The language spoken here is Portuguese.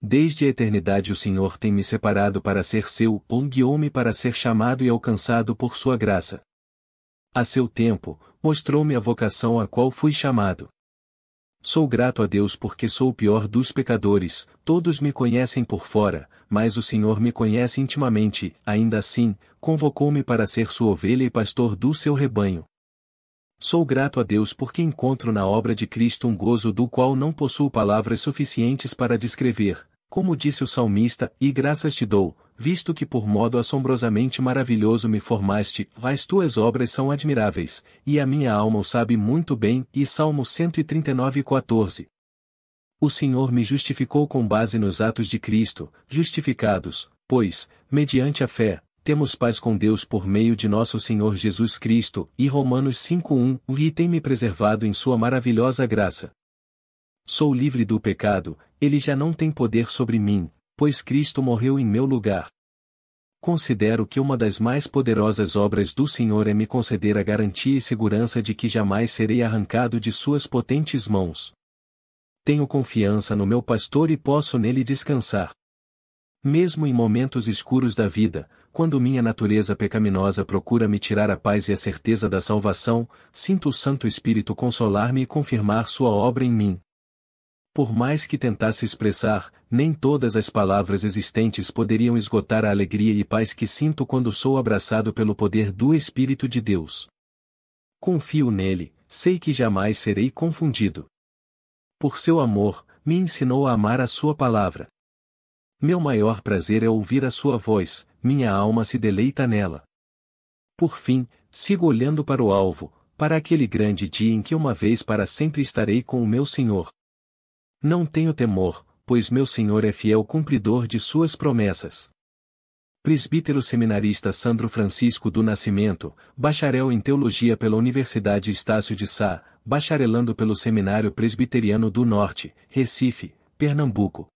Desde a eternidade o Senhor tem me separado para ser seu, ou guiou-me para ser chamado e alcançado por sua graça. A seu tempo, mostrou-me a vocação a qual fui chamado. Sou grato a Deus porque sou o pior dos pecadores, todos me conhecem por fora, mas o Senhor me conhece intimamente, ainda assim, convocou-me para ser sua ovelha e pastor do seu rebanho. Sou grato a Deus porque encontro na obra de Cristo um gozo do qual não possuo palavras suficientes para descrever, como disse o salmista, e graças te dou, visto que por modo assombrosamente maravilhoso me formaste, as tuas obras são admiráveis, e a minha alma o sabe muito bem, e Salmo 139:14. O Senhor me justificou com base nos atos de Cristo, justificados, pois, mediante a fé, temos paz com Deus por meio de nosso Senhor Jesus Cristo, e Romanos 5:1, e tem me preservado em sua maravilhosa graça. Sou livre do pecado, ele já não tem poder sobre mim, pois Cristo morreu em meu lugar. Considero que uma das mais poderosas obras do Senhor é me conceder a garantia e segurança de que jamais serei arrancado de suas potentes mãos. Tenho confiança no meu pastor e posso nele descansar. Mesmo em momentos escuros da vida, quando minha natureza pecaminosa procura me tirar a paz e a certeza da salvação, sinto o Santo Espírito consolar-me e confirmar sua obra em mim por mais que tentasse expressar, nem todas as palavras existentes poderiam esgotar a alegria e paz que sinto quando sou abraçado pelo poder do Espírito de Deus. Confio nele, sei que jamais serei confundido. Por seu amor, me ensinou a amar a sua palavra. Meu maior prazer é ouvir a sua voz, minha alma se deleita nela. Por fim, sigo olhando para o alvo, para aquele grande dia em que uma vez para sempre estarei com o meu Senhor. Não tenho temor, pois meu Senhor é fiel cumpridor de suas promessas. Presbítero seminarista Sandro Francisco do Nascimento, bacharel em teologia pela Universidade Estácio de Sá, bacharelando pelo Seminário Presbiteriano do Norte, Recife, Pernambuco,